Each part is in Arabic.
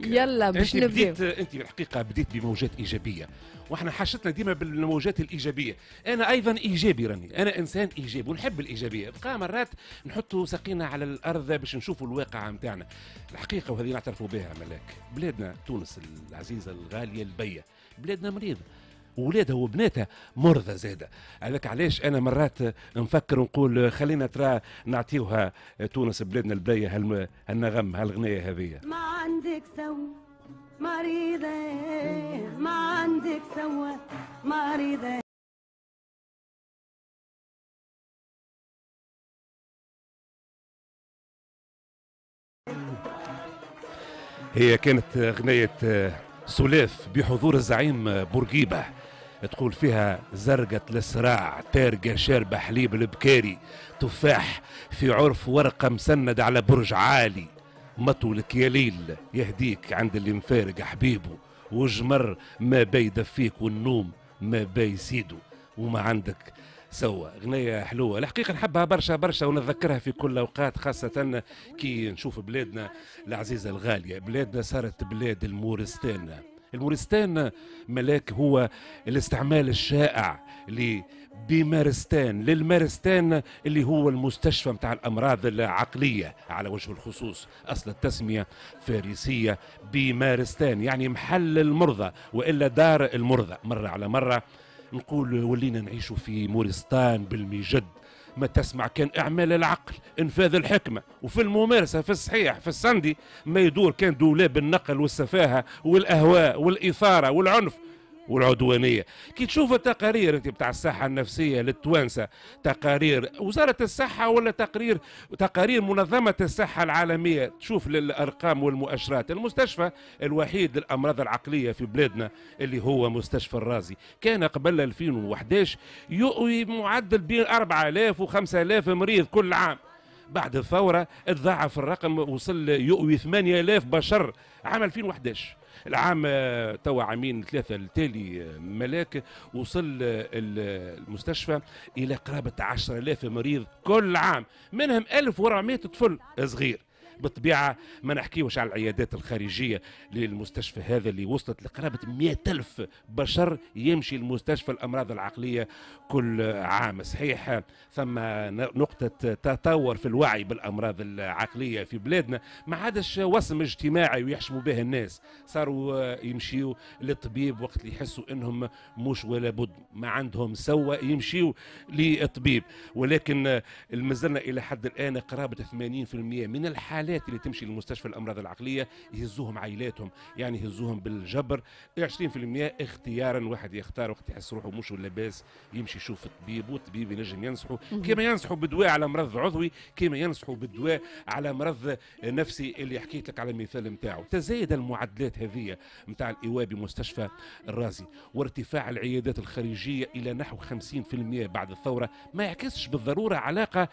يلا باش نبدا انت بديت انت الحقيقه بديت بموجات ايجابيه واحنا حاشتنا ديما بالموجات الايجابيه انا ايضا ايجابي راني انا انسان ايجابي ونحب الايجابيه بقى مرات نحطوا ساقينا على الارض باش نشوفوا الواقع نتاعنا الحقيقه وهذه نعترفوا بها ملاك بلادنا تونس العزيزه الغاليه البيه بلادنا مريضه واولادها وبناتها مرضى زادة هذاك علاش انا مرات نفكر ونقول خلينا ترى نعطيوها تونس بلادنا البلاية هالم... هالنغم هالغنيه هذية ما عندك سوى مريضة ما عندك سوى مريضة هي كانت غنية سلاف بحضور الزعيم بورقيبة تقول فيها زرقة الصراع تارقة شاربة حليب البكاري تفاح في عرف ورقة مسند على برج عالي مطولك يا ليل يهديك عند اللي مفارق حبيبه وجمر ما بيد فيك والنوم ما بيسيده وما عندك سوا غنية حلوة الحقيقة نحبها برشا برشا ونتذكرها في كل أوقات خاصة كي نشوف بلادنا العزيزة الغالية بلادنا صارت بلاد المورستان الورستان ملاك هو الاستعمال الشائع لبيمارستان للمارستان اللي هو المستشفى متاع الأمراض العقلية على وجه الخصوص أصل التسمية فارسية بيمارستان يعني محل المرضى وإلا دار المرضى مرة على مرة نقول ولينا نعيشوا في مورستان بالمجد ما تسمع كان اعمال العقل انفاذ الحكمه وفي الممارسه في الصحيح في السندي ما يدور كان دولاب النقل والسفاهه والاهواء والاثاره والعنف والعدوانيه كي تشوف التقارير انت بتاع الصحه النفسيه للتوانسه تقارير وزاره الصحه ولا تقرير تقارير منظمه الصحه العالميه تشوف للارقام والمؤشرات المستشفى الوحيد للامراض العقليه في بلادنا اللي هو مستشفى الرازي كان قبل 2011 يؤوي معدل بين 4000 و 5000 مريض كل عام بعد الثورة تضاعف الرقم وصل يؤوي 8000 بشر عام 2011 العام آه، توا عامين ثلاثة التالي آه، ملاك وصل آه، المستشفى إلى قرابة 10000 مريض كل عام منهم 1400 طفل صغير بالطبيعه ما نحكيوش على العيادات الخارجيه للمستشفى هذا اللي وصلت لقرابه 100 ألف بشر يمشي المستشفى الامراض العقليه كل عام صحيح ثم نقطه تطور في الوعي بالامراض العقليه في بلادنا ما عادش وسم اجتماعي ويحشموا به الناس صاروا يمشيوا للطبيب وقت اللي يحسوا انهم مش ولا بد ما عندهم سوى يمشيوا للطبيب ولكن مازلنا الى حد الان قرابه 80% من الحالات الحالات اللي تمشي لمستشفى الامراض العقليه يهزوهم عائلاتهم يعني يهزوهم بالجبر 20% اختيارا واحد يختار وقت يحس روحه مش لاباس يمشي يشوف الطبيب والطبيب ينجم ينصحه كما ينصحوا بدواء على مرض عضوي كما ينصحوا بدواء على مرض نفسي اللي حكيت لك على المثال نتاعو تزايد المعدلات هذه نتاع الايواء بمستشفى الرازي وارتفاع العيادات الخارجيه الى نحو 50% بعد الثوره ما يعكسش بالضروره علاقه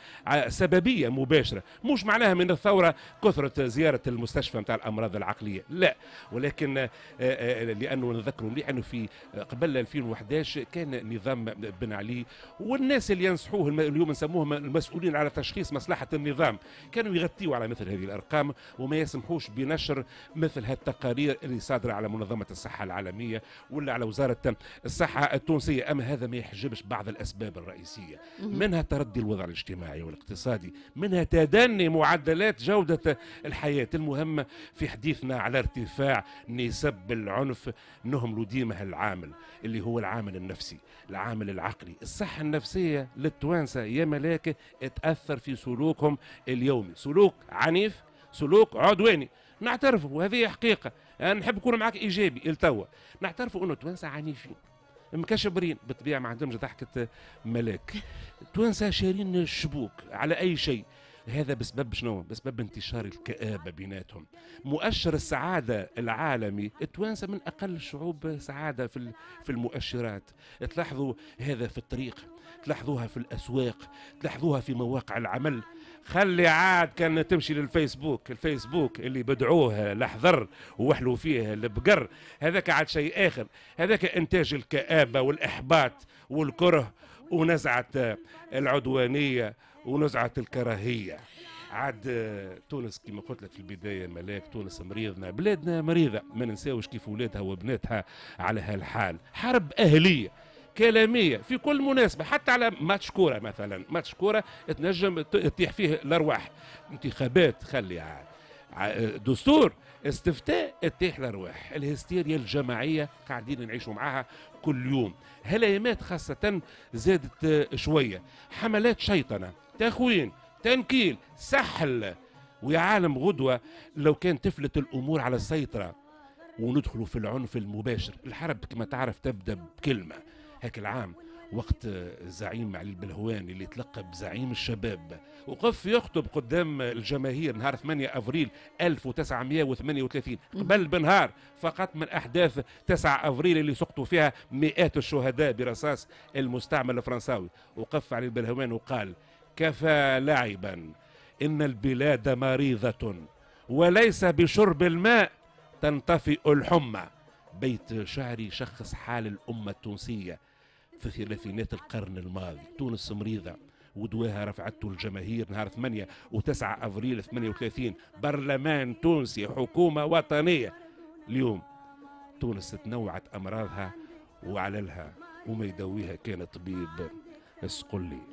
سببيه مباشره مش معناها من الثوره كثره زياره المستشفى نتاع الامراض العقليه لا ولكن آه، آه، لانه نذكروا مليح انه في آه، قبل 2011 كان نظام بن علي والناس اللي ينصحوه اليوم نسموهم المسؤولين على تشخيص مصلحه النظام كانوا يغطيوا على مثل هذه الارقام وما يسمحوش بنشر مثل هالتقارير اللي صادره على منظمه الصحه العالميه ولا على وزاره الصحه التونسيه اما هذا ما يحجبش بعض الاسباب الرئيسيه منها تردي الوضع الاجتماعي والاقتصادي منها تدني معدلات جوده وجودة الحياة المهم في حديثنا على ارتفاع نسب العنف نهملوا ديما هالعامل اللي هو العامل النفسي العامل العقلي الصحة النفسية للتوانسة يا ملاك تأثر في سلوكهم اليومي سلوك عنيف سلوك عدواني نعترف وهذه حقيقة أنا نحب نكون معك إيجابي التوا نعترفوا أنه التوانسة عنيفين مكشبرين بالطبيعه ما عندهمش ضحكه ملاك التوانسه شارين الشبوك على اي شيء هذا بسبب شنو بسبب انتشار الكآبة بيناتهم مؤشر السعادة العالمي التوانسة من أقل الشعوب سعادة في في المؤشرات تلاحظوا هذا في الطريق تلاحظوها في الأسواق تلاحظوها في مواقع العمل خلي عاد كان تمشي للفيسبوك الفيسبوك اللي بدعوه لحظر ووحلوا فيه البقر هذاك عاد شيء آخر هذاك إنتاج الكآبة والإحباط والكره ونزعة العدوانية ونزعة الكراهية عاد آه، تونس كما قلت لك في البدايه ملاك تونس مريضنا بلادنا مريضه ما ننساوش كيف ولادها وبناتها على هالحال حرب اهليه كلاميه في كل مناسبه حتى على ماتش كوره مثلا ماتش كوره تنجم تطيح فيه الارواح انتخابات خلي عاد دستور استفتاء تطيح الارواح الهستيريا الجماعيه قاعدين نعيشوا معاها كل يوم هلايمات خاصه زادت آه، شويه حملات شيطنه تخوين تنكيل سحل ويا عالم غدوة لو كان تفلت الأمور على السيطرة وندخلوا في العنف المباشر الحرب كما تعرف تبدأ بكلمة هاك العام وقت الزعيم علي البلهوان اللي تلقى بزعيم الشباب وقف يخطب قدام الجماهير نهار 8 افريل 1938 قبل بنهار فقط من احداث 9 افريل اللي سقطوا فيها مئات الشهداء برصاص المستعمل الفرنساوي وقف علي البلهوان وقال كفى لعبا إن البلاد مريضة وليس بشرب الماء تنطفئ الحمى بيت شعري يشخص حال الأمة التونسية في ثلاثينات القرن الماضي تونس مريضة ودواها رفعته الجماهير نهار 8 و9 أفريل 38 برلمان تونسي حكومة وطنية اليوم تونس تنوعت أمراضها وعللها وما يداويها كان طبيب اسقلي